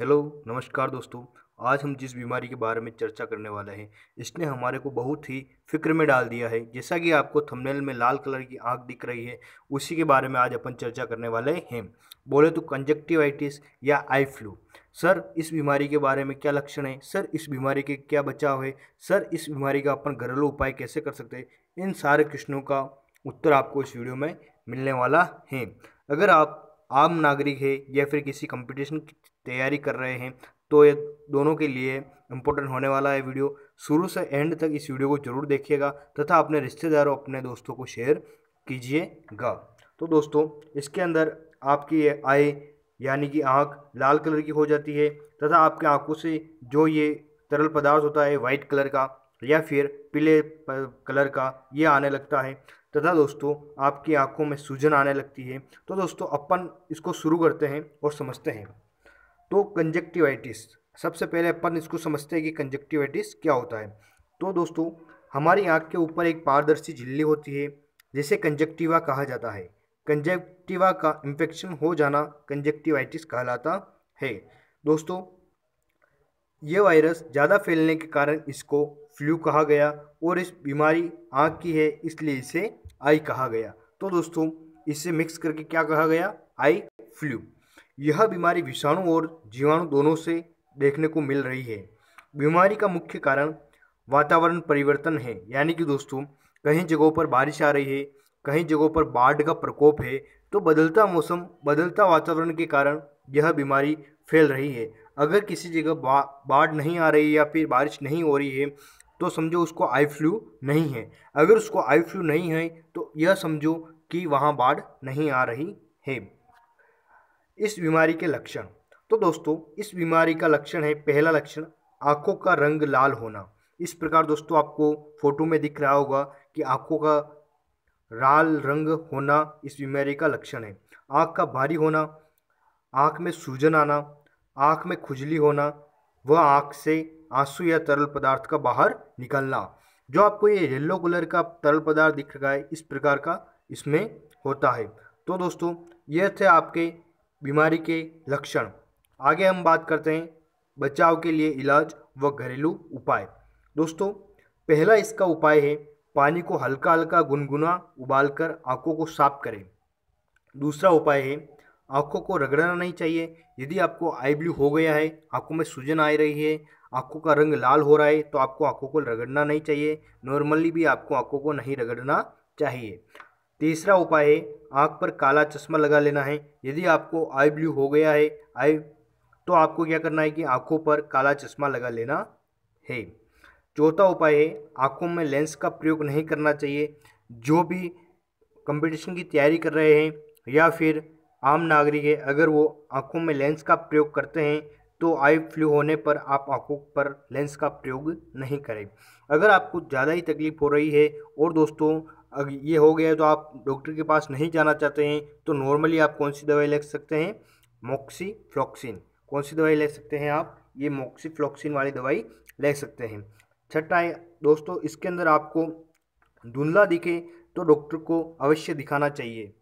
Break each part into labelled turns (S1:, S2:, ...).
S1: hello नमस्कार दोस्तों आज हम जिस बीमारी के बारे में चर्चा करने वाले हैं इसने हमारे को बहुत ही फिक्र में डाल दिया है जैसा कि आपको थंबनेल में लाल कलर की आंख दिख रही है उसी के बारे में आज अपन चर्चा करने वाले हैं बोले तो कंजक्टिवाइटिस या आई फ्लू सर इस बीमारी के बारे में क्या लक्षण है सर इस बीमारी के क्या बचाव है सर इस बीमारी का अपन घरेलू उपाय कैसे कर सकते हैं इन सारे प्रश्नों का उत्तर आपको इस वीडियो में मिलने वाला है अगर आप आम नागरिक है या फिर किसी कंपटीशन तैयारी कर रहे हैं तो ये दोनों के लिए इम्पोर्टेंट होने वाला है वीडियो शुरू से एंड तक इस वीडियो को जरूर देखिएगा तथा अपने रिश्तेदारों अपने दोस्तों को शेयर कीजिएगा तो दोस्तों इसके अंदर आपकी ये आय यानी कि आँख लाल कलर की हो जाती है तथा आपके आँखों से जो ये तरल पदार्थ होता है वाइट कलर का या फिर पीले कलर का ये आने लगता है तथा दोस्तों आपकी आंखों में सूजन आने लगती है तो दोस्तों अपन इसको शुरू करते हैं और समझते हैं तो कंजक्टिवाइटिस सबसे पहले अपन इसको समझते हैं कि कंजक्टिवाइटिस क्या होता है तो दोस्तों हमारी आँख के ऊपर एक पारदर्शी झिल्ली होती है जिसे कंजक्टिवा कहा जाता है कंजक्टिवा का इन्फेक्शन हो जाना कंजक्टिवाइटिस कहलाता है दोस्तों ये वायरस ज़्यादा फैलने के कारण इसको फ्लू कहा गया और इस बीमारी आँख की है इसलिए इसे आई कहा गया तो दोस्तों इसे मिक्स करके क्या कहा गया आई फ्लू यह बीमारी विषाणु और जीवाणु दोनों से देखने को मिल रही है बीमारी का मुख्य कारण वातावरण परिवर्तन है यानी कि दोस्तों कहीं जगहों पर बारिश आ रही है कहीं जगहों पर बाढ़ का प्रकोप है तो बदलता मौसम बदलता वातावरण के कारण यह बीमारी फैल रही है अगर किसी जगह बा, बाढ़ नहीं आ रही या फिर बारिश नहीं हो रही है तो समझो उसको आई फ्लू नहीं है अगर उसको आई फ्लू नहीं है तो यह समझो कि वहाँ बाढ़ नहीं आ रही है इस बीमारी के लक्षण तो दोस्तों इस बीमारी का लक्षण है पहला लक्षण आँखों का रंग लाल होना इस प्रकार दोस्तों आपको फोटो में दिख रहा होगा कि आँखों का लाल रंग होना इस बीमारी का लक्षण है आँख का भारी होना आँख में सूजन आना आँख में खुजली होना व आँख से आंसू या तरल पदार्थ का बाहर निकलना जो आपको ये येल्लो कलर का तरल पदार्थ दिख रहा है इस प्रकार का इसमें होता है तो दोस्तों यह थे आपके बीमारी के लक्षण आगे हम बात करते हैं बचाव के लिए इलाज व घरेलू उपाय दोस्तों पहला इसका उपाय है पानी को हल्का हल्का गुनगुना उबालकर आंखों को साफ करें दूसरा उपाय है आंखों को रगड़ना नहीं चाहिए यदि आपको आई ब्लू हो गया है आंखों में सूजन आ रही है आंखों का रंग लाल हो रहा है तो आपको आंखों को रगड़ना नहीं चाहिए नॉर्मली भी आपको आंखों को नहीं रगड़ना चाहिए तीसरा उपाय है आँख पर काला चश्मा लगा लेना है यदि आपको आई ब्लू हो गया है आई तो आपको क्या करना है कि आँखों पर काला चश्मा लगा लेना है चौथा उपाय है आँखों में लेंस का प्रयोग नहीं करना चाहिए जो भी कंपटीशन की तैयारी कर रहे हैं या फिर आम नागरिक है अगर वो आँखों में लेंस का प्रयोग करते हैं तो आई फ्लू होने पर आप आंखों पर लेंस का प्रयोग नहीं करें अगर आपको ज़्यादा ही तकलीफ़ हो रही है और दोस्तों अगर ये हो गया तो आप डॉक्टर के पास नहीं जाना चाहते हैं तो नॉर्मली आप कौन सी दवाई ले सकते हैं मोक्सीफ्लॉक्सिन कौन सी दवाई ले सकते हैं आप ये मोक्सीफ्लॉक्सिन वाली दवाई ले सकते हैं छठा है दोस्तों इसके अंदर आपको धुंधला दिखे तो डॉक्टर को अवश्य दिखाना चाहिए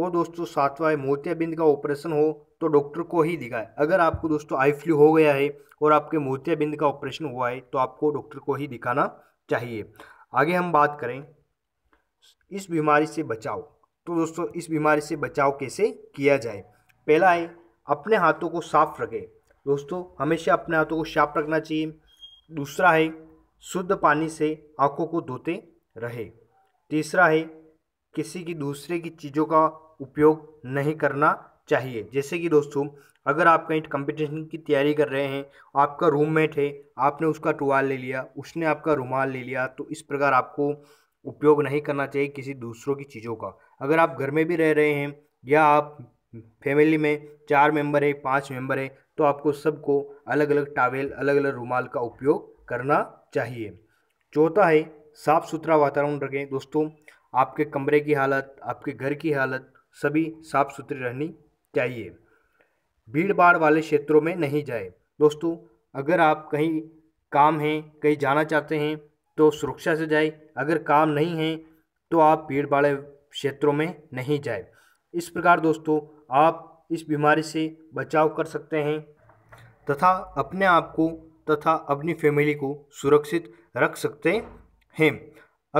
S1: और दोस्तों सातवां है मोतियाबिंद का ऑपरेशन हो तो डॉक्टर को ही दिखाए अगर आपको दोस्तों आई फ्लू हो गया है और आपके मोतियाबिंद का ऑपरेशन हुआ है तो आपको डॉक्टर को ही दिखाना चाहिए आगे हम बात करें इस बीमारी से बचाव तो दोस्तों इस बीमारी से बचाव कैसे किया जाए पहला है अपने हाथों को साफ रखें दोस्तों हमेशा अपने हाथों को साफ रखना चाहिए दूसरा है शुद्ध पानी से आँखों को धोते रहे तीसरा है किसी की दूसरे की चीज़ों का उपयोग नहीं करना चाहिए जैसे कि दोस्तों अगर आप कहीं कंपटीशन की तैयारी कर रहे हैं आपका रूममेट है आपने उसका टुवाल ले लिया उसने आपका रुमाल ले लिया तो इस प्रकार आपको उपयोग नहीं करना चाहिए किसी दूसरों की चीज़ों का अगर आप घर में भी रह रहे हैं या आप फैमिली में चार मेंबर है पांच मेंबर है तो आपको सबको अलग अलग टावेल अलग अलग रुमाल का उपयोग करना चाहिए चौथा है साफ़ सुथरा वातावरण रखें दोस्तों आपके कमरे की हालत आपके घर की हालत सभी साफ सुथरी रहनी चाहिए भीड़ भाड़ वाले क्षेत्रों में नहीं जाए दोस्तों अगर आप कहीं काम हैं कहीं जाना चाहते हैं तो सुरक्षा से जाए अगर काम नहीं है तो आप भीड़ भाड़ क्षेत्रों में नहीं जाए इस प्रकार दोस्तों आप इस बीमारी से बचाव कर सकते हैं तथा अपने आप को तथा अपनी फैमिली को सुरक्षित रख सकते हैं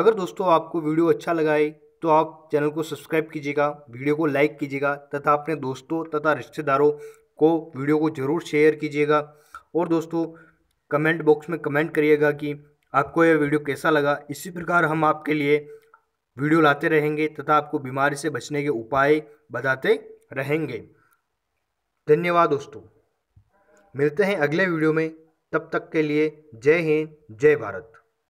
S1: अगर दोस्तों आपको वीडियो अच्छा लगाए तो आप चैनल को सब्सक्राइब कीजिएगा वीडियो को लाइक कीजिएगा तथा अपने दोस्तों तथा रिश्तेदारों को वीडियो को ज़रूर शेयर कीजिएगा और दोस्तों कमेंट बॉक्स में कमेंट करिएगा कि आपको यह वीडियो कैसा लगा इसी प्रकार हम आपके लिए वीडियो लाते रहेंगे तथा आपको बीमारी से बचने के उपाय बताते रहेंगे धन्यवाद दोस्तों मिलते हैं अगले वीडियो में तब तक के लिए जय हिंद जय भारत